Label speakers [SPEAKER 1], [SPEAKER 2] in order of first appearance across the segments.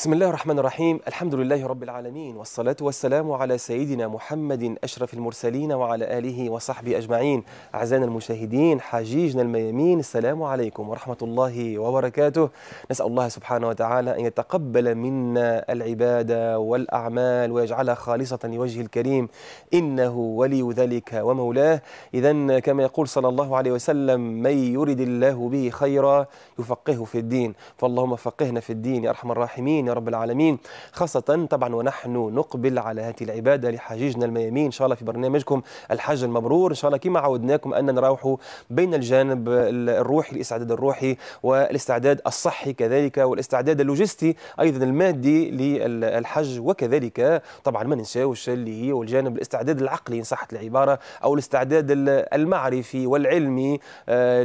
[SPEAKER 1] بسم الله الرحمن الرحيم الحمد لله رب العالمين والصلاة والسلام على سيدنا محمد أشرف المرسلين وعلى آله وصحبه أجمعين أعزائنا المشاهدين حجيجنا الميامين السلام عليكم ورحمة الله وبركاته نسأل الله سبحانه وتعالى أن يتقبل منا العبادة والأعمال ويجعلها خالصة لوجه الكريم إنه ولي ذلك ومولاه إذا كما يقول صلى الله عليه وسلم من يرد الله به خيرا يفقهه في الدين فاللهم فقهنا في الدين يا أرحم الراحمين رب العالمين خاصة طبعا ونحن نقبل على هذه العبادة لحجيجنا الميامين إن شاء الله في برنامجكم الحج المبرور إن شاء الله كما عودناكم أن نروح بين الجانب الروحي الاستعداد الروحي والاستعداد الصحي كذلك والاستعداد اللوجستي أيضا المادي للحج وكذلك طبعا ما ننساوش اللي هي والجانب الاستعداد العقلي إن صحت العبارة أو الاستعداد المعرفي والعلمي آه،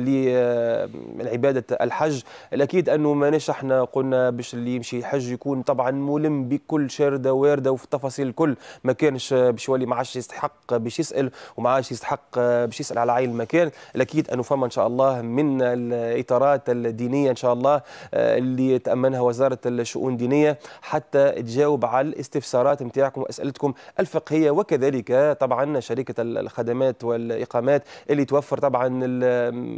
[SPEAKER 1] لعبادة الحج الأكيد أنه ما نشحنا قلنا باش اللي يمشي يحج يكون طبعا ملم بكل شارده وارده وفي التفاصيل الكل ما كانش باش يولي ما عادش يستحق باش يسال وما عادش يستحق باش يسال على عين المكان الاكيد انه فما ان شاء الله من الاطارات الدينيه ان شاء الله آه، اللي تامنها وزاره الشؤون الدينيه حتى تجاوب على الاستفسارات نتاعكم واسئلتكم الفقهيه وكذلك طبعا شركه الخدمات والاقامات اللي توفر طبعا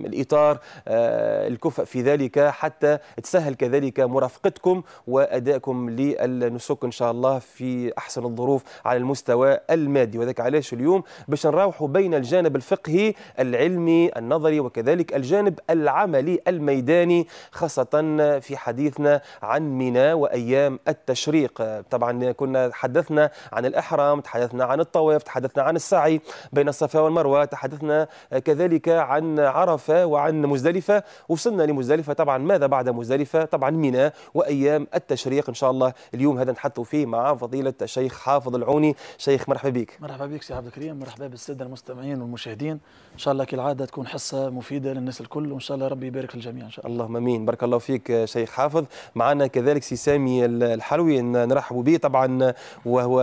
[SPEAKER 1] الاطار آه، الكفء في ذلك حتى تسهل كذلك مرافقتكم واداء أدائكم للنسك إن شاء الله في أحسن الظروف على المستوى المادي وذلك علاش اليوم باش نراوحوا بين الجانب الفقهي العلمي النظري وكذلك الجانب العملي الميداني خاصة في حديثنا عن منى وأيام التشريق طبعا كنا تحدثنا عن الإحرام تحدثنا عن الطواف تحدثنا عن السعي بين الصفا والمروة تحدثنا كذلك عن عرفة وعن مزدلفة وصلنا لمزدلفة طبعا ماذا بعد مزدلفة طبعا منى وأيام التشريق السياق ان شاء الله اليوم هذا نحطوا فيه مع فضيله الشيخ حافظ العوني شيخ مرحبا بك
[SPEAKER 2] مرحبا بك سي عبد الكريم مرحبا بالساده المستمعين والمشاهدين
[SPEAKER 1] ان شاء الله كالعاده تكون حصه مفيده للناس الكل وان شاء الله ربي يبارك الجميع ان شاء الله اللهم امين بارك الله فيك شيخ حافظ معنا كذلك سي سامي الحلوي نرحب به طبعا وهو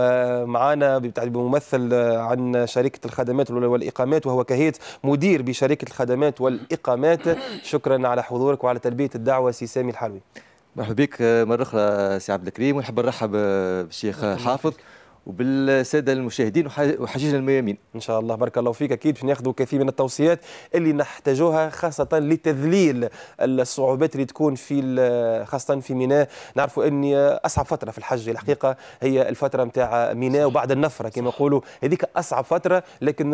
[SPEAKER 1] معنا بممثل عن شركه الخدمات والاقامات وهو كهيت مدير بشركه الخدمات والاقامات شكرا على حضورك وعلى تلبيه الدعوه سي
[SPEAKER 3] سامي الحلوي مرحبا بك مره اخرى سي عبد الكريم ونحب نرحب بالشيخ حافظ وبالساده المشاهدين وحجيج الميامين ان شاء الله بارك الله فيك اكيد باش ناخذوا
[SPEAKER 1] كثير من التوصيات اللي نحتاجوها خاصه لتذليل الصعوبات اللي تكون في خاصه في ميناء نعرفوا ان اصعب فتره في الحج الحقيقه هي الفتره نتاع ميناء وبعد النفره كما نقولوا هذيك اصعب فتره لكن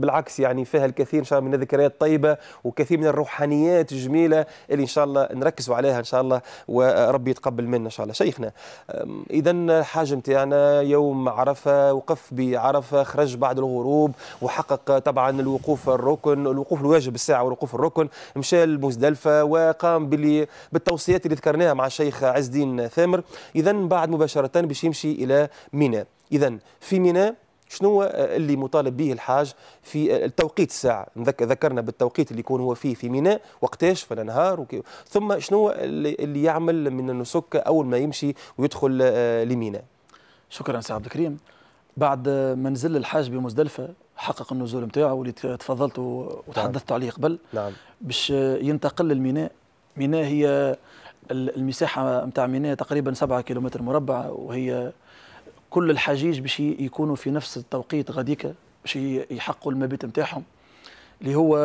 [SPEAKER 1] بالعكس يعني فيها الكثير ان شاء الله من الذكريات الطيبة وكثير من الروحانيات الجميله اللي ان شاء الله نركزوا عليها ان شاء الله وربي يتقبل منا ان شاء الله شيخنا اذا الحاج نتاعنا يوم عرفه وقف بعرفه خرج بعد الغروب وحقق طبعا الوقوف الركن الوقوف الواجب الساعه والوقوف الركن مشى لمزدلفه وقام باللي بالتوصيات اللي ذكرناها مع الشيخ عز الدين ثامر اذا بعد مباشره باش يمشي الى ميناء اذا في ميناء شنو اللي مطالب به الحاج في التوقيت الساعة ذكرنا بالتوقيت اللي يكون هو فيه في ميناء وقتاش في النهار وكي. ثم شنو اللي يعمل من النسك أول ما يمشي ويدخل آه، لميناء شكرا سي عبد الكريم بعد ما نزل الحاج بمزدلفه حقق النزول نتاعو اللي تفضلت
[SPEAKER 2] وتحدثت نعم. عليه قبل نعم باش ينتقل للميناء ميناء هي المساحه نتاع ميناء تقريبا 7 كيلومتر مربع وهي كل الحجيج باش يكونوا في نفس التوقيت غاديكا باش يحققوا المبيت نتاعهم اللي هو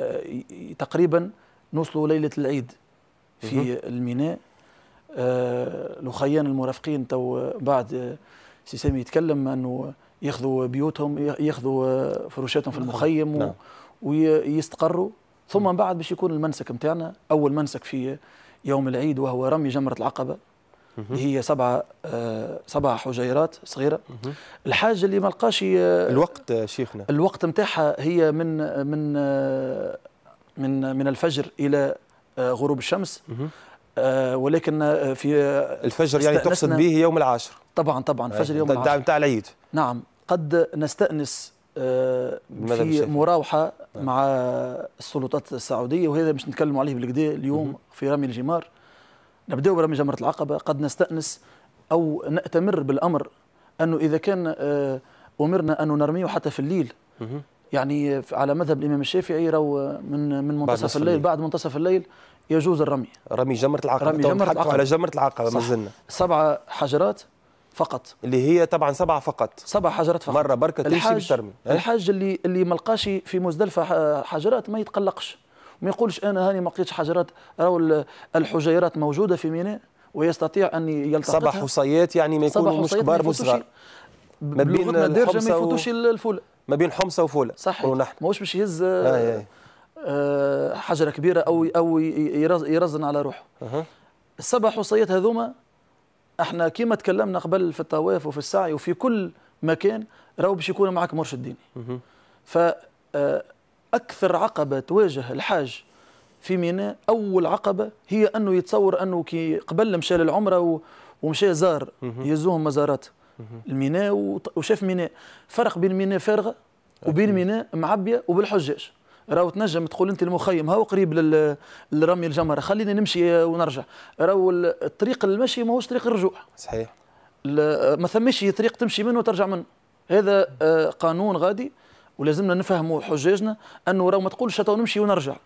[SPEAKER 2] آه، تقريبا نوصلوا ليله العيد في الميناء الاخيان آه، المرافقين تو بعد آه، سي سامي يتكلم انه ياخذوا بيوتهم ياخذوا آه، فروشاتهم في نعم. المخيم نعم. ويستقروا ثم من بعد باش يكون المنسك نتاعنا اول منسك في يوم العيد وهو رمي جمره العقبه اللي هي سبعه سبعه حجيرات صغيره الحاجه اللي
[SPEAKER 1] ما لقاش الوقت شيخنا
[SPEAKER 2] الوقت نتاعها هي من من من من الفجر الى غروب الشمس آه، ولكن آه، في آه، الفجر يعني تقصد به يوم العاشر طبعا طبعا فجر يوم العاشر نتاع العيد نعم قد نستأنس في مراوحه مع السلطات السعوديه وهذا مش نتكلم عليه بالكدا اليوم في رمي الجمار نبداو برمي جمره العقبه قد نستانس او ناتمر بالامر انه اذا كان امرنا انه نرميه حتى في الليل يعني على مذهب الامام الشافعي راهو من من منتصف الليل بعد منتصف الليل يجوز الرمي
[SPEAKER 1] رمي جمره العقبه رمي جمره العقبه على جمره العقبه ما زلنا سبعه حجرات فقط اللي هي طبعا سبعه فقط سبع حجرات فقط مره بركه تمشي باش
[SPEAKER 2] الحاج اللي اللي ما لقاش في مزدلفه حجرات ما يتقلقش ما يقولش انا هاني ما لقيتش حجرات راهو الحجيرات موجوده في ميناء ويستطيع ان يلتقطها سبع حصيات
[SPEAKER 1] يعني ما يكونوا مش كبار مش صغار ما بين الحمصه ما يفوتوش الفوله ما بين حمصه
[SPEAKER 2] وفوله صح ونحن ماهوش باش يهز آه آه آه، حجره كبيره او او يرزن على روحه أه. السبع حصيات هذوما احنا كيما تكلمنا قبل في الطواف وفي السعي وفي كل مكان راهو باش يكون معك مرشد ديني ف آه، اكثر عقبه تواجه الحاج في ميناء اول عقبه هي انه يتصور انه كي قبل مشى للعمره ومشى زار يهزوهم مزارات الميناء وشاف ميناء فرق بين ميناء فارغه وبين ميناء معبيه وبالحجاج راهو تنجم تقول انت المخيم هاو قريب لرمي الجمره خليني نمشي ونرجع راهو الطريق المشي ماهوش طريق الرجوع صحيح ما ثماش طريق تمشي منه وترجع منه هذا آه، قانون غادي ولازمنا نفهموا حجاجنا انه راهو ما تقولش نمشي ونرجع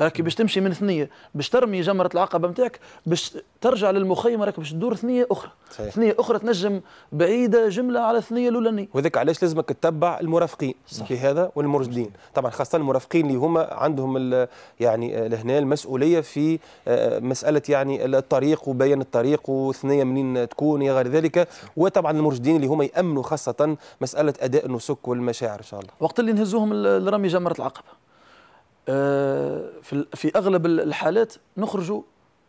[SPEAKER 2] راكي باش تمشي من ثنيه باش ترمي جمره العقبه نتاعك باش ترجع للمخيم راك باش تدور ثنيه اخرى صحيح. ثنيه اخرى تنجم بعيده
[SPEAKER 1] جمله على الثنيه الاولانيه وذاك علاش لازمك تتبع المرافقين صح. في هذا والمرشدين طبعا خاصه المرافقين اللي هما عندهم يعني لهنا المسؤوليه في آه، مساله يعني الطريق وبيان الطريق وثنيه منين تكون الى غير ذلك وطبعا المرشدين اللي هما يامنوا خاصه مساله اداء النسك والمشاعر ان شاء الله وقت اللي نهزوهم لرمي جمره العقبه آه، في اغلب الحالات نخرجوا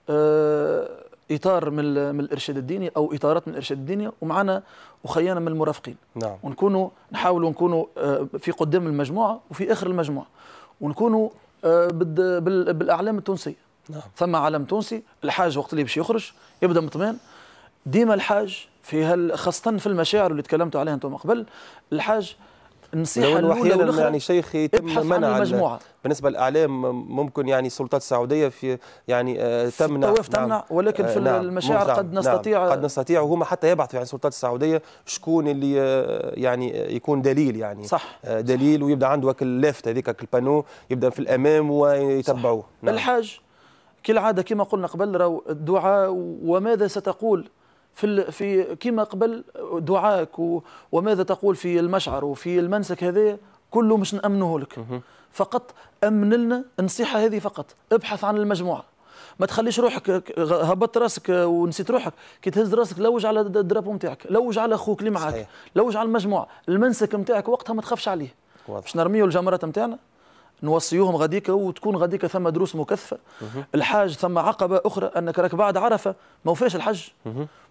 [SPEAKER 2] آه، اطار من من الارشاد الديني او اطارات من الارشاد الديني ومعنا وخيانا من المرافقين نعم. ونكونوا نحاولوا نكونوا آه، في قدام المجموعه وفي اخر المجموعه ونكونوا بالاعلام التونسيه نعم. ثم علم تونسي الحاج وقت اللي باش يخرج يبدا مطمئن ديما الحاج في خاصه في المشاعر اللي تكلمتوا عليها انتم قبل الحاج النصيحه الاولى والاخرى يعني شيخي تم منع المجموعه
[SPEAKER 1] بالنسبه للاعلام ممكن يعني السلطات السعوديه في يعني آه، تمنع الطواف نعم. تمنع نعم ولكن في آه، نعم المشاعر نعم. قد نستطيع نعم قد نستطيع وهما حتى يبعثوا يعني السلطات السعوديه شكون اللي آه، يعني يكون دليل يعني صح دليل صح ويبدا عنده اللافته هذيك البانو يبدا في الامام ويتبعوه نعم الحاج كالعاده كما قلنا
[SPEAKER 2] قبل راه الدعاء وماذا ستقول في في كما قبل دعائك وماذا تقول في المشعر وفي المنسك هذا كله مش نامنه لك فقط امن لنا النصيحه هذه فقط ابحث عن المجموعه ما تخليش روحك هبطت راسك ونسيت روحك كي تهز راسك لوج على الدرابو نتاعك لوج على اخوك اللي معاك لوج على المجموعه المنسك نتاعك وقتها ما تخافش عليه باش نرميو الجمرات نتاعنا نوصيوهم غاديك وتكون غاديك ثم دروس مكثفه الحاج ثم عقبه اخرى انك راك بعد عرفه ما وفاش الحج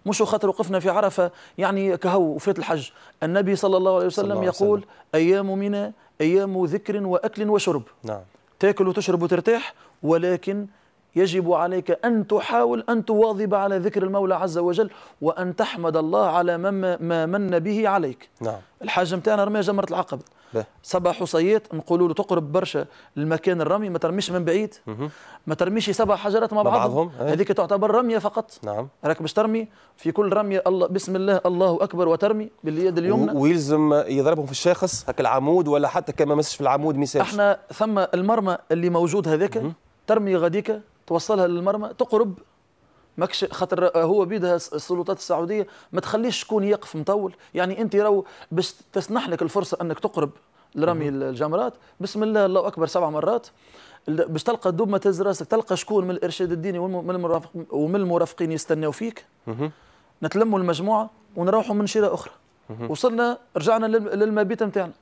[SPEAKER 2] مش خاطر وقفنا في عرفه يعني كهو وفات الحج النبي صلى الله عليه وسلم الله يقول ايام منى ايام ذكر واكل وشرب نعم تاكل وتشرب وترتاح ولكن يجب عليك أن تحاول أن تواظب على ذكر المولى عز وجل وأن تحمد الله على ما, من به عليك نعم. الحاج متاعنا رمي جمرة العقبة سبع حصيات نقولوا له تقرب برشا لمكان الرمي ما ترميش من بعيد ما ترميش سبع حجرات مع بعضهم إيه. هذيك تعتبر رميه فقط نعم راك باش ترمي في كل رميه الله بسم الله الله اكبر
[SPEAKER 1] وترمي باليد اليمنى ويلزم يضربهم في الشاخص هك العمود ولا حتى كما مسش في العمود مثال
[SPEAKER 2] احنا ثم المرمى اللي موجود هذاك ترمي غاديك توصلها للمرمى تقرب ماكش خاطر هو بيدها السلطات السعوديه ما تخليش شكون يقف مطول يعني انت راهو باش تسنح لك الفرصه انك تقرب لرمي الجمرات بسم الله الله اكبر سبع مرات باش تلقى دوب ما تهز راسك تلقى شكون من الارشاد الديني ومن المرافق ومن المرافقين يستناو فيك نتلموا المجموعه ونروحوا من شيره اخرى وصلنا رجعنا للمبيت نتاعنا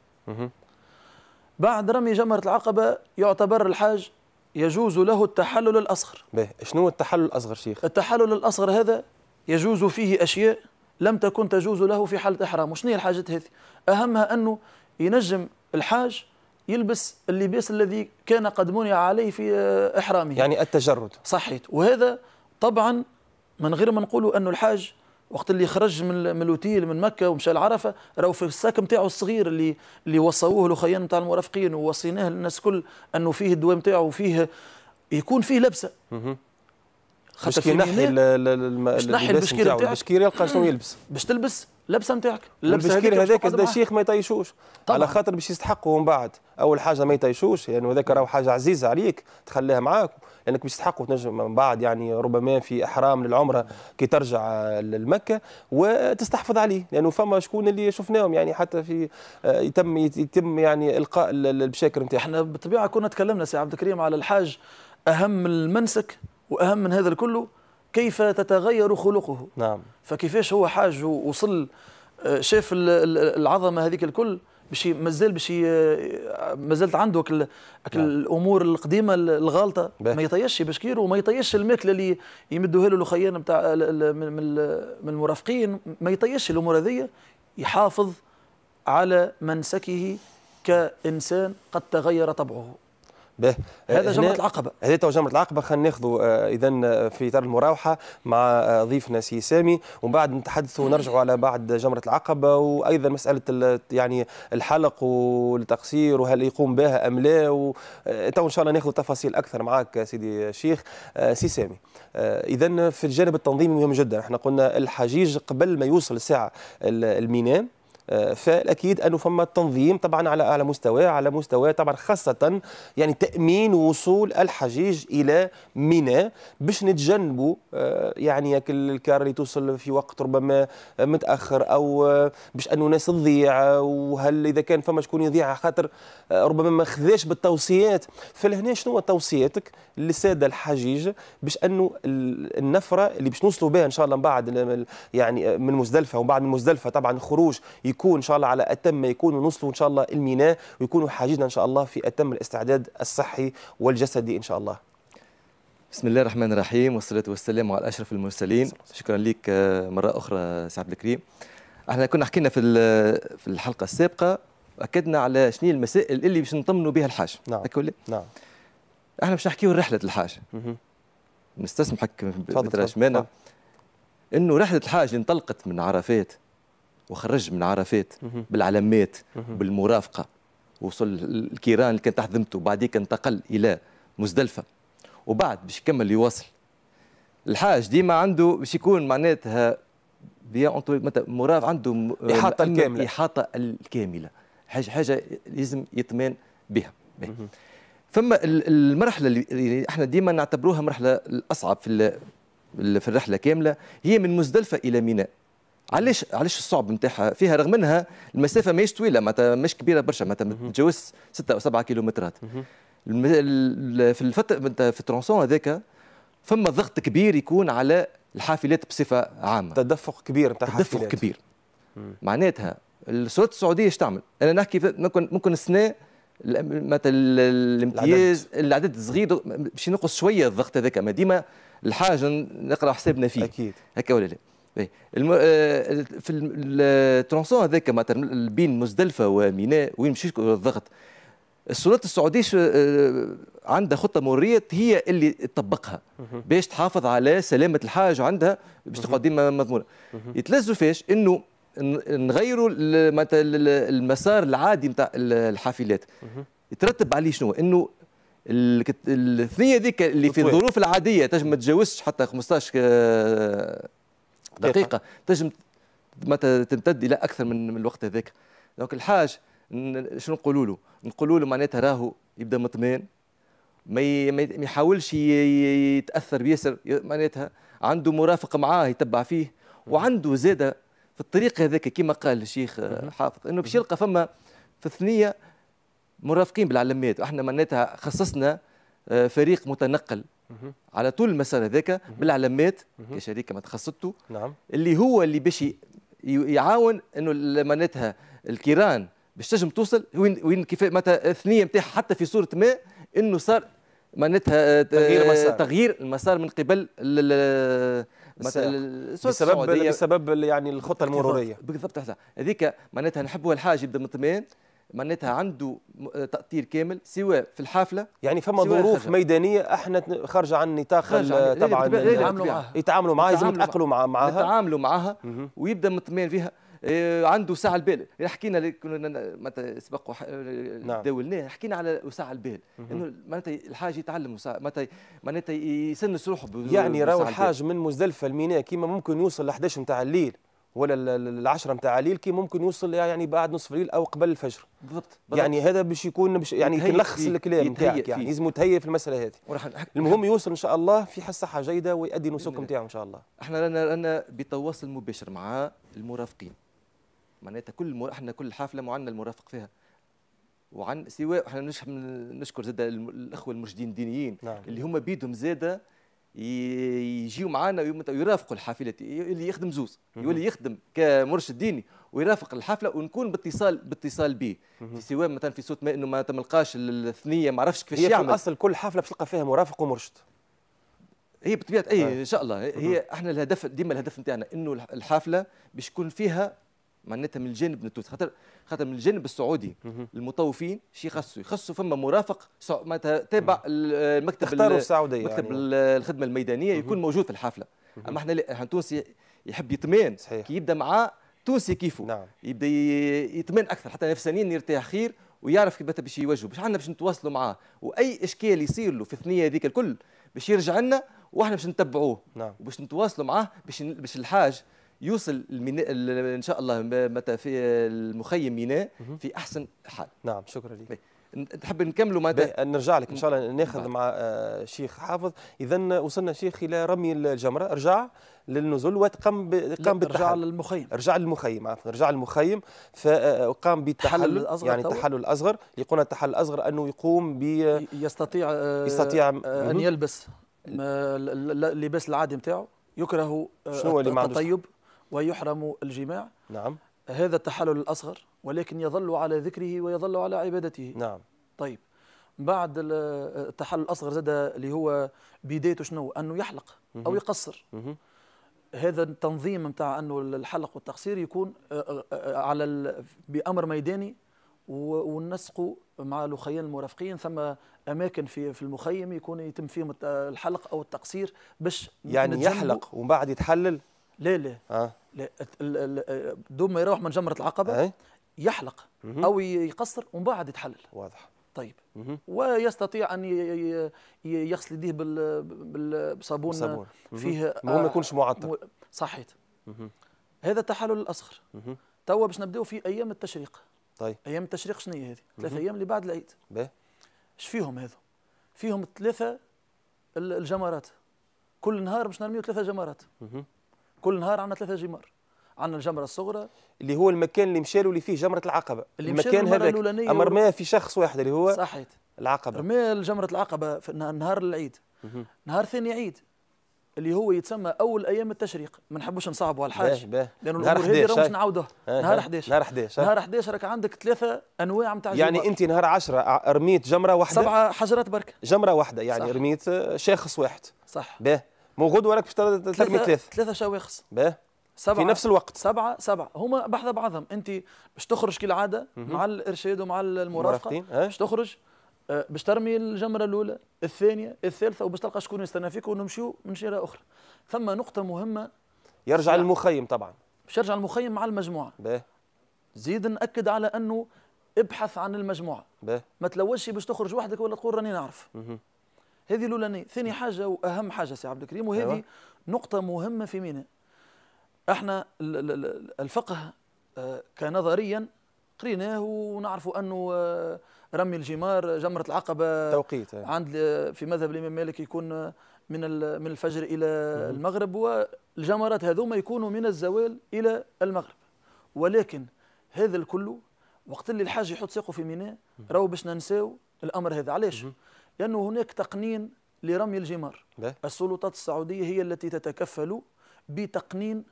[SPEAKER 2] بعد رمي جمره العقبه يعتبر الحاج يجوز له التحلل الأصغر به شنو التحلل
[SPEAKER 1] الأصغر شيخ؟
[SPEAKER 2] التحلل الأصغر هذا يجوز فيه أشياء لم تكن تجوز له في حالة إحرام وشنو هي الحاجات هذه؟ أهمها أنه ينجم الحاج يلبس اللباس الذي كان قد منع عليه في إحرامه يعني التجرد صحيت وهذا طبعا من غير ما نقولوا أنه الحاج وقت اللي خرج من من الاوتيل من مكه ومشى لعرفه راهو في الساك نتاعو الصغير اللي اللي وصوه الاخيان نتاع المرافقين ووصيناه للناس الكل انه فيه الدواء نتاعو وفيه يكون فيه لبسه خاطر باش ينحي
[SPEAKER 1] البشكير نتاعو البشكير يلقى شنو يلبس باش تلبس لبسه نتاعك البشكير هذاك دا شيخ ما يطيشوش على خاطر باش يستحقوا من بعد اول حاجه ما يطيشوش لانه يعني هذاك راهو حاجه عزيزه عليك تخليها معاك لانك باش تحقوا تنجم من بعد يعني ربما في احرام للعمره كي ترجع لمكه وتستحفظ عليه لانه فما شكون اللي شفناهم يعني حتى في آه، يتم يتم يعني القاء البشاكر نتاعهم احنا بالطبيعه كنا تكلمنا سي عبد الكريم على الحاج اهم المنسك واهم من هذا
[SPEAKER 2] كله كيف تتغير خلقه نعم فكيفاش هو حاج وصل آه، شاف العظمه هذيك الكل باش مازال باش مازالت عنده اكل اكل نعم. الامور القديمه الغالطه بيه. ما يطيش بشكير وما يطيش الماكله اللي يمدوها له الخيان نتاع من المرافقين ما يطيش الامور هذه يحافظ على منسكه كانسان قد تغير طبعه
[SPEAKER 1] به هذا جمرة العقبة هذا تو جمرة العقبة خلينا ناخذوا آه، إذا آه، في إطار المراوحة مع آه، ضيفنا سي سامي ومن بعد نتحدثوا ونرجعوا على بعد جمرة العقبة وأيضا مسألة يعني الحلق والتقصير وهل يقوم بها أم لا و... تو إن شاء الله ناخذوا تفاصيل أكثر معك سيدي الشيخ سي سامي إذا في الجانب التنظيمي مهم جدا احنا قلنا الحجيج قبل ما يوصل ساعة الميناء فالاكيد انه فما تنظيم طبعا على اعلى مستوى على مستوى طبعا خاصه يعني تامين وصول الحجيج الى ميناء باش نتجنبوا آه، يعني الكار اللي توصل في وقت ربما متاخر او آه، باش انه ناس تضيع وهل اذا كان فما شكون يضيع خاطر آه، ربما ما خذاش بالتوصيات فلهنا شنو توصياتك للساده الحجيج باش انه النفره اللي باش نوصلوا بها ان شاء الله من بعد يعني من مزدلفه ومن بعد من مزدلفه طبعا خروج يكون ان شاء الله على اتم ما يكون ونوصلوا ان شاء الله الميناء ويكونوا حاجزنا ان شاء الله في اتم الاستعداد الصحي والجسدي ان شاء الله.
[SPEAKER 3] بسم الله الرحمن الرحيم والصلاه والسلام على اشرف المرسلين، شكرا لك آه، مره اخرى سي عبد الكريم. احنا كنا حكينا في في الحلقه السابقه اكدنا على شنو المسائل اللي باش نطمنوا بها الحاج نعم أكولي. نعم احنا باش نحكيو رحله الحاج نستسمحك بترجمانه نعم. انه رحله الحاج انطلقت من عرفات وخرج من عرفات بالعلامات بالمرافقه وصل الكيران اللي كان تحت ذمته بعديك انتقل الى مزدلفه وبعد باش يكمل يواصل الحاج ديما عنده باش يكون معناتها مراف عنده احاطه الكامله احاطه الكامله حاجه حاجه لازم يطمئن بها إيه. فما المرحله اللي احنا ديما نعتبروها مرحله الاصعب في في الرحله كامله هي من مزدلفه الى ميناء علاش علاش الصعب نتاعها فيها رغم انها المسافه ماهيش طويله معناتها ماهيش كبيره برشا معناتها ما تتجاوزش 6 او 7 كيلومترات في الفتره في الترونسون هذاك فما ضغط كبير يكون على الحافلات بصفه عامه تدفق كبير نتاع تدفق كبير معناتها السلطات السعوديه اش تعمل؟ انا نحكي ممكن ممكن السنه مثلا الامتياز العدد الصغير باش ينقص شويه الضغط هذاك ما ديما الحاجه نقرا حسابنا فيه اكيد هكا ولا لا إيه. الم... آه، في الترونسون هذاك بين مزدلفه وميناء وين مشيش الضغط السلطات السعوديه آه، عندها خطه موريه هي اللي تطبقها باش تحافظ على سلامه الحاج عندها باش تقعد ديما مضمونه يتلزوا فيش انه نغيروا المسار العادي نتاع الحافلات يترتب عليه شنو انه الثنيه ذيك اللي في الظروف العاديه تنجم ما تجاوزش حتى 15 دقيقه تنجم متى تمتد الى اكثر من الوقت هذاك دونك الحاج شنو نقولوا له نقولوا له معناتها راهو يبدا مطمئن ما ما يحاولش يتاثر بياسر معناتها عنده مرافق معاه يتبع فيه وعنده زاده في الطريق هذاك كما قال الشيخ حافظ انه باش يلقى فما في الثنيه مرافقين بالعلمات احنا معناتها خصصنا آه، فريق متنقل على طول المسار هذاك بالعلامات كشركه ما تخصصته نعم اللي هو اللي باش يعاون انه معناتها الكيران باش تنجم توصل وين وين كيف معناتها الثنيه نتاعها حتى في صوره ما انه صار معناتها تغيير المسار تغيير المسار من قبل بسبب بسبب يعني الخطه المروريه بالضبط هذيك معناتها نحبوا الحاجه يبدا مطمئن معناتها عنده آه، تأطير كامل سواء في الحافلة يعني فما ظروف ميدانية احنا خارجة عن نطاق تبع يتعاملوا معها لازم يتأقلموا معها يتعاملوا معها ويبدا مطمئن فيها آه، عنده ساعة البال حكينا متى سبق نعم. داولناه حكينا على وساع البال انه معناتها الحاج يتعلم معناتها معناتها يسنس روحه يعني راهو الحاج من مزدلفه الميناء كيما ممكن يوصل ل 11 نتاع الليل ولا العشره نتاع الليل
[SPEAKER 1] كي ممكن يوصل يعني بعد نصف الليل او قبل الفجر بالضبط يعني هذا باش يكون بش يعني يلخص الكلام نتاعك يعني لازم تهيئ في المساله هذه المهم يوصل ان شاء الله في صحه جيده ويؤدي نسوك نتاعو ان شاء الله
[SPEAKER 3] احنا رانا رانا بتواصل مباشر مع المرافقين معناتها كل مر... احنا كل حافله معنا المرافق فيها وعن سواء احنا نشكر زاد الاخوه المرشدين الدينيين نعم. اللي هما بيدهم زاده يجيو معنا ويرافقوا الحافله اللي يخدم زوز يولي يخدم كمرشد ديني ويرافق الحفله ونكون باتصال باتصال به سواء مثلا في صوت ما انه ما تلقاش الثنيه ما عرفش كيفاش يعمل في الاصل كل حفله باش تلقى فيها مرافق ومرشد هي بطبيعه اي طيب. ان شاء الله هي احنا الهدف ديما الهدف نتاعنا انه الحفله باش يكون فيها معناتها من الجانب التونسي خاطر خاطر من الجانب السعودي المطوفين شي خصو يخصوا فما مرافق معناتها تابع المكتب اختاروا السعوديه مكتب يعني. الخدمه الميدانيه يكون موجود في الحفله اما احنا لا احنا التونسي يحب يطمئن كي يبدا مع تونسي كيفه نعم. يبدا يطمئن اكثر حتى نفسانيا يرتاح خير ويعرف كيف باش يوجهوا باش عندنا باش نتواصلوا معاه واي اشكال يصير له في الثنيه هذيك الكل باش يرجع لنا واحنا باش نتبعوه نعم. وباش نتواصلوا معاه باش باش الحاج يوصل الميناء ان شاء الله متى في المخيم ميناء في احسن حال نعم شكرا لك تحب نكملوا
[SPEAKER 1] معناتها نرجع لك ان شاء الله ناخذ نعم. مع آه، شيخ حافظ اذا وصلنا شيخ الى رمي الجمره رجع للنزول وقام قام رجع للمخيم رجع للمخيم عفوا رجع للمخيم فقام آه، آه، بالتحلل الأصغر يعني التحلل الاصغر اللي قلنا التحلل الاصغر انه يقوم ب يستطيع يستطيع ان يلبس اللباس
[SPEAKER 2] العادي نتاعو يكره شنو اللي التطيب ويحرم الجماع نعم هذا التحلل الأصغر ولكن يظل على ذكره ويظل على عبادته نعم طيب بعد التحلل الأصغر زاد اللي هو بدايته شنو أنه يحلق أو يقصر هذا التنظيم نتاع أنه الحلق والتقصير يكون آه، آه، آه، على بأمر ميداني والنسق مع الاخيين المرافقين ثم اماكن في في المخيم يكون يتم فيهم الحلق او التقصير باش يعني يحلق ومن بعد يتحلل لا لا آه. دوب ما يروح من جمره العقبه أي؟ يحلق او يقصر ومن بعد يتحلل واضح طيب ويستطيع ان يغسل يديه بالصابون بصابون. فيه المهم ما يكونش آه، معطر صحيت هذا التحلل الاصغر توا باش نبداو في ايام التشريق طيب ايام التشريق شنو هي هذه؟ ثلاث ايام اللي بعد العيد باهي اش فيهم هذو؟ فيهم ثلاثه الجمرات كل نهار باش نرميو ثلاثه جمرات كل نهار عندنا ثلاثه جمار عندنا الجمره الصغرى
[SPEAKER 1] اللي هو المكان اللي مشالوا اللي فيه جمره العقبه اللي المكان هذا اما رماها في شخص واحد اللي هو صحيت العقبه
[SPEAKER 2] رمى جمره العقبه في نهار العيد نهار ثاني عيد اللي هو يتسمى اول ايام التشريق ما نحبوش نصعبوا على الحاج لانه الامور هذه راهو مش نعاودوها آه، نهار 11
[SPEAKER 1] نهار 11 نهار
[SPEAKER 2] 11 راك عندك ثلاثه انواع نتاع يعني انت
[SPEAKER 1] نهار 10 رميت جمره واحده سبعه حجرات برك جمره واحده يعني رميت شخص واحد صح باه موجود وراك باش ترمي ثلاثه ثلاثه شواخص باه سبعة في نفس الوقت سبعة سبعة هما بحذا بعضهم
[SPEAKER 2] أنت باش تخرج كالعادة مع الإرشاد ومع المرافقة اه. باش تخرج آه، باش ترمي الجمرة الأولى الثانية الثالثة وباش تلقى شكون يستنى فيك ونمشيو من شيرة أخرى ثم نقطة مهمة
[SPEAKER 1] يرجع للمخيم طبعا
[SPEAKER 2] باش يرجع المخيم مع المجموعة باه زيد نأكد على أنه ابحث عن المجموعة باه ما تلوجش باش تخرج وحدك ولا تقول راني نعرف مه. هذه الاولانيه ثاني حاجه واهم حاجه سي عبد الكريم وهذه أيوة. نقطه مهمه في ميناء احنا الفقه آه، كنظريا قريناه ونعرفوا انه آه، رمي الجمار جمره العقبه توقيت أيوة. عند في مذهب الامام مالك يكون آه، من من الفجر الى المغرب والجمرات هذوما يكونوا من الزوال الى المغرب ولكن هذا الكل وقت اللي الحاج يحط ساقه في ميناء راهو باش ننساو الامر هذا علاش لأنه هناك تقنين لرمي الجمار السلطات السعودية هي التي تتكفل بتقنين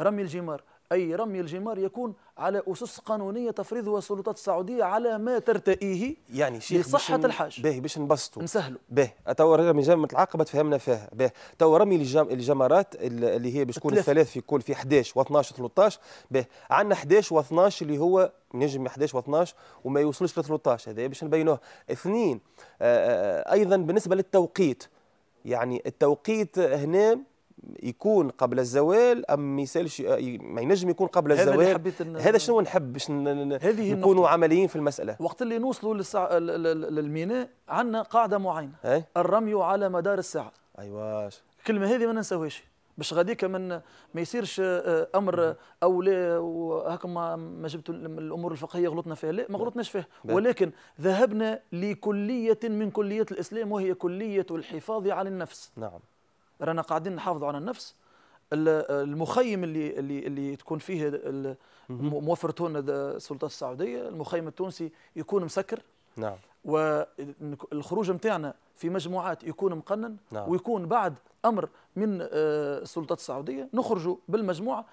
[SPEAKER 2] رمي الجمار أي رمي الجمار يكون على أسس قانونية تفرضها السلطات السعودية على ما ترتئيه
[SPEAKER 1] يعني شيخ لصحة الحاج باهي باش نبسطوا نسهلوا باهي توا رمي الجمارات العقبة تفهمنا فيها باهي توا رمي الجمارات الجمرات اللي هي باش تكون الثلاث في كل في 11 و12 و13 باهي عندنا 11 و12 اللي هو نجم 11 و12 وما يوصلش ل 13 هذا باش نبينوه اثنين آه، آه، آه، أيضا بالنسبة للتوقيت يعني التوقيت هنا يكون قبل الزوال ام ما يسالش آه، ما ينجم يكون قبل هذا الزوال هذا, شنو نحب باش نكونوا عمليين في المساله
[SPEAKER 2] وقت اللي نوصلوا للسع... للميناء عندنا قاعده معينه هي؟ الرمي على مدار الساعه ايوا الكلمه هذه ما ننساوهاش باش غاديك من ما يصيرش آه، امر او لا وهكما ما جبت الامور الفقهيه غلطنا فيها لا ما غلطناش فيها ولكن ذهبنا لكليه من كليات الاسلام وهي كليه الحفاظ على النفس نعم رانا قاعدين نحافظوا على النفس المخيم اللي اللي اللي تكون فيه موفرته السلطات السعوديه المخيم التونسي يكون مسكر نعم والخروج نتاعنا في مجموعات يكون مقنن نعم. ويكون بعد امر من آه، السلطات السعوديه نخرجوا بالمجموعه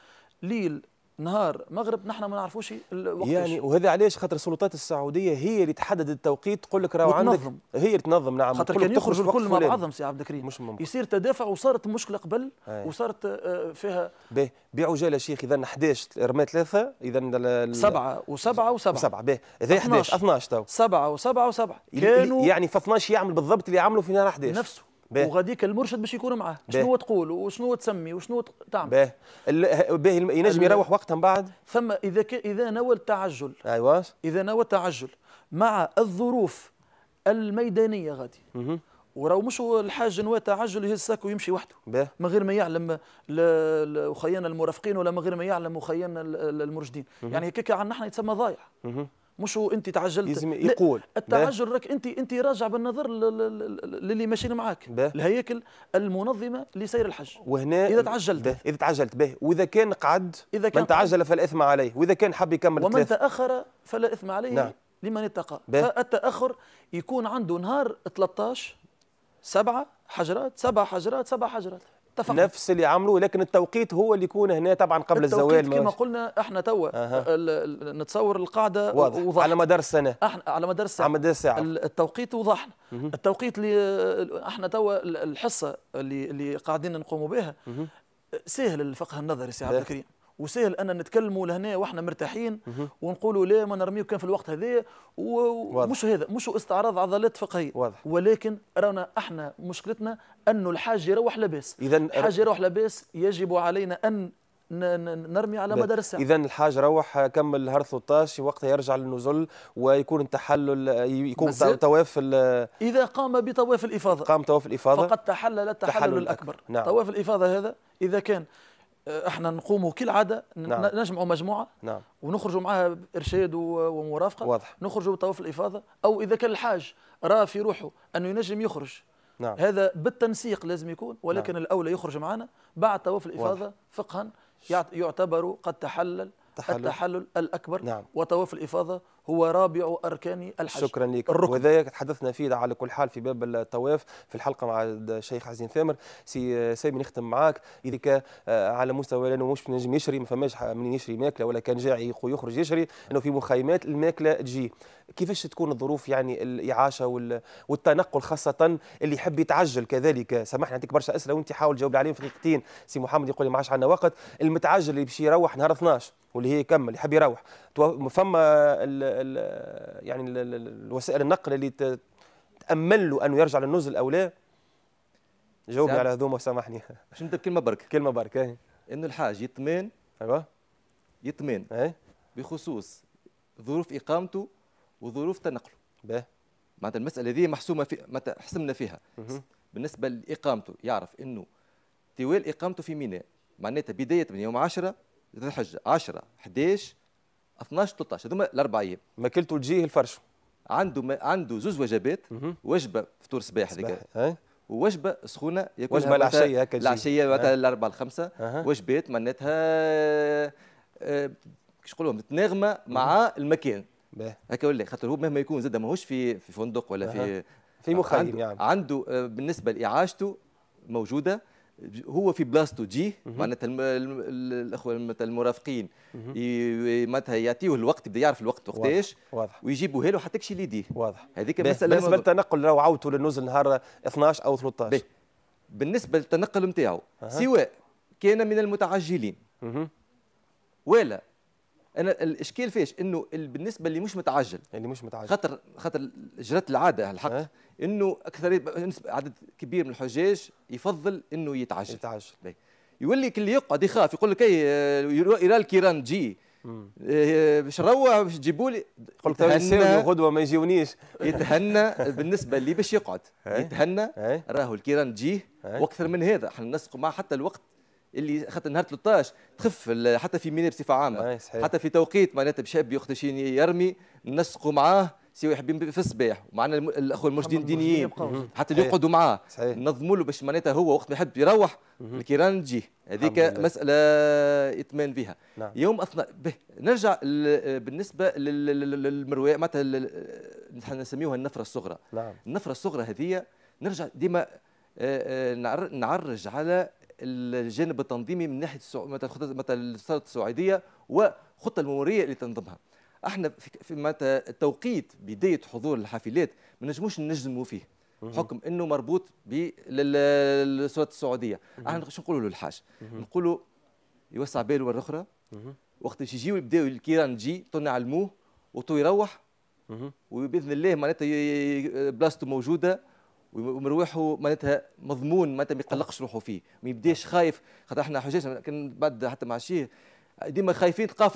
[SPEAKER 2] ليل نهار مغرب نحن ما نعرفوش الوقت يعني
[SPEAKER 1] وهذا علاش خاطر السلطات السعوديه هي اللي تحدد التوقيت تقول لك راهو عندك هي اللي تنظم نعم خاطر كان يخرج الكل مع بعضهم
[SPEAKER 2] سي عبد الكريم مش ممكن. يصير تدافع وصارت مشكله
[SPEAKER 1] قبل هي. وصارت آه، فيها به بعجاله شيخ اذا 11 رمى ثلاثه اذا سبعه وسبعه وسبعه سبعه به اذا 11 12 تو سبعه وسبعه وسبعه كانوا يعني في 12 يعمل بالضبط اللي عملوا في نهار 11 نفسه بيه. وغاديك المرشد باش يكون معاه شنو
[SPEAKER 2] تقول وشنو تسمي وشنو تعمل باه باه ينجم يروح وقتها من بعد ثم اذا ك... اذا نوى التعجل ايوا اذا نوى التعجل مع الظروف الميدانيه غادي مه. وراو مش الحاج نوى تعجل يهز ساكو ويمشي وحده من غير ما يعلم خيان المرافقين ولا من غير ما يعلم خيان المرشدين مه. يعني هكاك عندنا احنا يتسمى ضايع مه. مش هو انت تعجلت لازم يقول التعجل راك انت
[SPEAKER 1] انت راجع بالنظر للي ماشيين معاك الهياكل المنظمه لسير الحج وهنا اذا تعجلت به اذا تعجلت به واذا كان قعد اذا كان من تعجل فلا اثم عليه واذا كان حب يكمل ومن
[SPEAKER 2] تاخر فلا اثم عليه نعم. لمن اتقى فالتاخر يكون عنده نهار 13 سبعه حجرات سبع حجرات سبع حجرات
[SPEAKER 1] تفهم. نفس اللي عملوه لكن التوقيت هو اللي يكون هنا طبعا قبل الزوال كما
[SPEAKER 2] قلنا احنا توا أه. نتصور القاعده واضح
[SPEAKER 1] وضحنا. على مدار السنه احنا
[SPEAKER 2] على مدار الساعه على مدار الساعه التوقيت وضحنا التوقيت اللي احنا توا الحصه اللي اللي قاعدين نقوموا بها سهل الفقه النظري سي عبد الكريم وسهل ان نتكلموا لهنا واحنا مرتاحين ونقولوا لا ما نرميو كان في الوقت هذا ومش هذا مش استعراض عضلات فقهيه واضح. ولكن رانا احنا مشكلتنا انه الحاج يروح لاباس اذا الحاج يروح لاباس يجب علينا ان نرمي على مدار الساعه اذا
[SPEAKER 1] الحاج روح كمل نهار 13 وقتها يرجع للنزل ويكون التحلل يكون طواف اذا قام بطواف الافاضه قام طواف الافاضه فقد
[SPEAKER 2] تحلل التحلل, التحلل الاكبر, الأكبر. نعم. طواف الافاضه هذا اذا كان آه، احنا نقوموا كالعاده نعم. نجمعوا مجموعه نعم. ونخرجوا معها ارشاد ومرافقه واضح. نخرجوا بطواف الافاضه او اذا كان الحاج راه في روحه انه ينجم يخرج نعم. هذا بالتنسيق لازم يكون ولكن نعم. الاولى يخرج معنا بعد طواف الافاضه واضح. فقها يعتبر قد تحلل تحلل. التحلل
[SPEAKER 1] الاكبر نعم. وطواف الافاضه هو رابع أركان الحج شكرا لك الركن. تحدثنا فيه على كل حال في باب الطواف في الحلقة مع الشيخ عزيز ثامر سي سامي نختم معاك إذا آه، على مستوى لأنه مش نجم يشري ما فماش من يشري ماكلة ولا كان جاعي يخرج يشري أنه في مخيمات الماكلة تجي كيفاش تكون الظروف يعني الإعاشة والتنقل خاصة اللي يحب يتعجل كذلك سامحني عندك برشا أسئلة وأنت حاول تجاوب عليهم في دقيقتين سي محمد يقول لي ما عادش عندنا وقت المتعجل اللي باش يروح نهار 12 واللي هي يكمل يحب يروح فما ال ال يعني الـ الوسائل النقل اللي تامل له انه يرجع للنزل او لا جاوبني على هذوما وسامحني
[SPEAKER 3] باش نبدا بكلمه برك كلمه برك اه. انه الحاج يطمن ايوا يطمن اه؟ بخصوص ظروف اقامته وظروف تنقله باه معناتها المساله هذه محسومه في حسمنا فيها بالنسبه لاقامته يعرف انه طوال اقامته في ميناء معناتها بدايه من يوم 10 ذي الحجه 10 11 12 13 هذوما الاربع ايام ماكلته تجيه الفرش عنده ما عنده زوز وجبات وجبه فطور صباح هذيك ووجبه سخونه ياكلها وجبه العشيه هكا العشيه معناتها الاربعه الخمسه وجبات معناتها آه، كيش نقولوا متناغمه مع المكان هكا ولا خاطر هو مهما يكون زاد ماهوش في في فندق ولا في في أه، مخيم يعني عنده آه، بالنسبه لاعاشته موجوده هو في بلاصته جيه معناتها الاخوه معناتها المرافقين معناتها يعطيوه الوقت يبدا يعرف الوقت وقتاش ويجيبوه له حتى كشي اللي يديه واضح هذيك مساله بالنسبه للتنقل لو عاودته للنزل نهار 12 او 13 بالنسبه للتنقل نتاعو سواء كان من المتعجلين ولا انا الاشكال فيش انه بالنسبه اللي مش متعجل اللي مش متعجل خاطر خاطر جرت العاده الحق أه؟ انه اكثر عدد كبير من الحجاج يفضل انه يتعجل يتعجل بي. طيب. يولي اللي يقعد يخاف يقول لك اي آه، يرى الكيران تجي آه، باش نروح باش تجيبوا لي قلت يساوي غدوه ما يجيونيش يتهنى بالنسبه اللي باش يقعد أه؟ يتهنى راهو الكيران تجيه واكثر من هذا احنا نسقوا معه حتى الوقت اللي خاطر نهار 13 تخف حتى في ميناء بصفه عامه حتى في توقيت معناتها بشاب يخدش يرمي نسقوا معاه سي يحبين في الصباح ومعنا الاخوه المرشدين الدينيين حتى اللي يقعدوا معاه نظموا له باش معناتها هو وقت ما يحب يروح الكيران تجي هذيك مساله اطمئن بها نعم. يوم اثناء به نرجع بالنسبه للمرويه معناتها نسميوها النفره الصغرى نعم. النفره الصغرى هذه نرجع ديما آه، آه، نعرج على الجانب التنظيمي من ناحيه متى الثوره السعوديه وخطه المموريه اللي تنظمها احنا في متى التوقيت بدايه حضور الحافلات ما نجموش نجزموا فيه بحكم انه مربوط بالثوره السعوديه احنا شو نقولوا له الحاج نقولوا يوسع باله مره اخرى وقت باش يجيو يبداو الكيران تجي تو نعلموه وتو يروح وباذن الله معناتها بلاصته موجوده ومروحه معناتها مضمون معناتها ما يقلقش روحه فيه ما يبداش خايف خاطر احنا حجاج كان بعد حتى مع الشيخ ديما خايفين تلقاه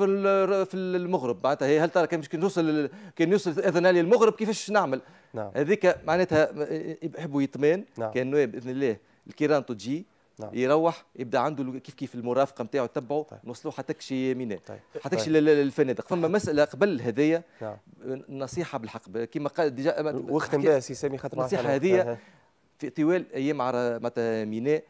[SPEAKER 3] في المغرب معناتها هل ترى كان كي نوصل كان يوصل اذن المغرب كيفاش نعمل نعم. هذيك معناتها يحبوا يطمئن نعم. كانه باذن الله الكيران تجي نعم. يروح يبدا عنده كيف كيف المرافقه نتاعو تبعه طيب. حتى كشي ميناء طيب. حتكشي طيب. للفنادق فما مساله قبل هذايا نعم. نصيحه بالحق كما قال ديجا واختم بها سي سامي خاطر النصيحه هذه في طوال ايام معناتها ميناء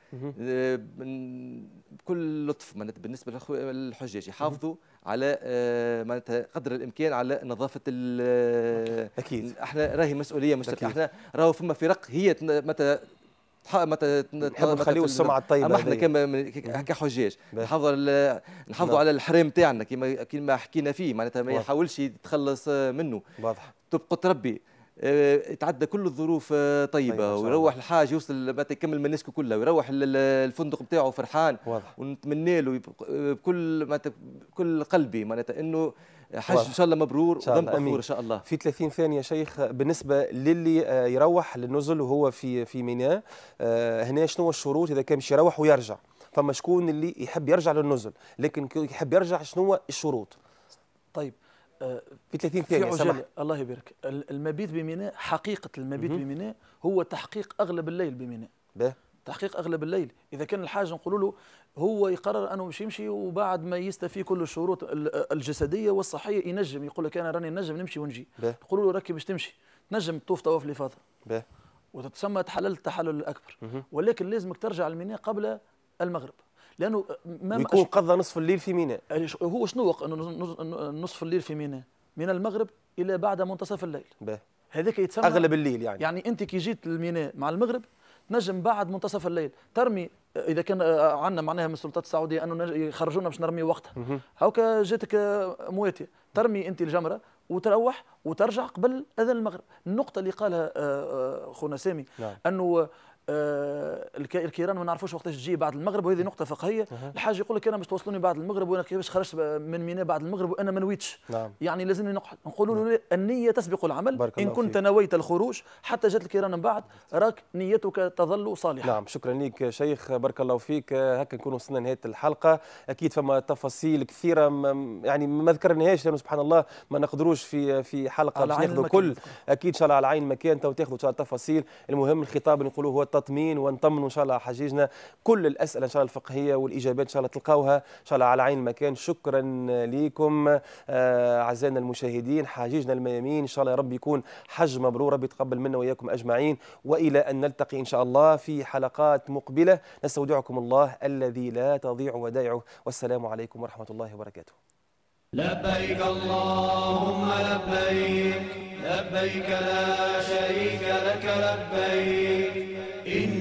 [SPEAKER 3] بكل آه، لطف معناتها بالنسبه للحجاج يحافظوا على آه، معناتها قدر الامكان على نظافه ال اكيد احنا راهي مسؤوليه مشتركه احنا راهو فما فرق هي متى نحب نخليو السمعه نعم، الطيبه اما احنا كما كحجاج نحافظوا نحافظوا على نعم. الحرام تاعنا كما كما حكينا فيه معناتها ما يحاولش يتخلص آه، منه واضح تبقى تربي آه، تعدى كل الظروف آه، طيبه ويروح الحاج يوصل بات يكمل منسكو كلها ويروح الفندق بتاعه فرحان ونتمنى له بكل كل قلبي معناتها انه حج ان شاء الله مبرور وذنب مغفور ان شاء الله
[SPEAKER 1] في 30 ثانيه شيخ بالنسبه للي آه، يروح للنزل وهو في في ميناء آه، هنا شنو الشروط اذا كان يروح ويرجع فما شكون اللي يحب يرجع للنزل لكن يحب يرجع شنو الشروط
[SPEAKER 2] طيب آه،
[SPEAKER 1] في 30 ثانيه سمح
[SPEAKER 2] الله يبارك المبيت بميناء حقيقه المبيت بميناء هو تحقيق اغلب الليل بميناء به تحقيق اغلب الليل اذا كان الحاج نقولوا له هو يقرر انه مش يمشي وبعد ما يستفي كل الشروط الجسديه والصحيه ينجم يقول لك انا راني نجم نمشي ونجي نقولوا له راكي باش تمشي تنجم تطوف طواف الافاضه وتتسمى تحلل التحلل الاكبر ولكن لازمك ترجع الميناء قبل المغرب لانه ما يكون أش... قضى نصف الليل في ميناء يعني هو شنو نصف الليل في ميناء من المغرب الى بعد منتصف الليل هذاك يتسمى اغلب الليل يعني يعني انت كي جيت الميناء مع المغرب نجم بعد منتصف الليل ترمي اذا كان آه، عندنا معناها من السلطات السعوديه انه يخرجونا باش نرمي وقتها هاكا جاتك آه، مواتيه ترمي انت الجمره وتروح وترجع قبل اذان المغرب النقطه اللي قالها آه، خونا سامي نعم. انه آه، الكيران ما نعرفوش وقتاش تجي بعد المغرب وهذه نقطه فقهيه الحاج يقول لك انا باش توصلوني بعد المغرب وانا كيفاش خرجت من ميناء بعد المغرب وانا ما نويتش نعم. يعني لازمني نقول نعم. له النيه تسبق العمل ان كنت نويت الخروج
[SPEAKER 1] حتى جات الكيران من بعد راك نيتك تظل صالحه نعم شكرا لك شيخ بارك الله فيك هكا نكون وصلنا لنهايه الحلقه اكيد فما تفاصيل كثيره يعني ما ذكرناهاش لانه سبحان الله ما نقدروش في في حلقه باش ناخذوا كل اكيد ان شاء الله على عين مكان تو تاخذوا تفاصيل المهم الخطاب اللي نقولوه هو التطمين ونطمنوا ان شاء الله حجيجنا كل الاسئله ان شاء الله الفقهيه والاجابات ان شاء الله تلقاوها ان شاء الله على عين المكان شكرا لكم آه، اعزائنا المشاهدين حجيجنا الميامين ان شاء الله يا رب يكون حج مبرور ربي يتقبل منا واياكم اجمعين والى ان نلتقي ان شاء الله في حلقات مقبله نستودعكم الله الذي لا تضيع ودائعه والسلام عليكم ورحمه الله وبركاته
[SPEAKER 3] لبيك
[SPEAKER 1] اللهم لبيك لبيك لا شريك لك لبيك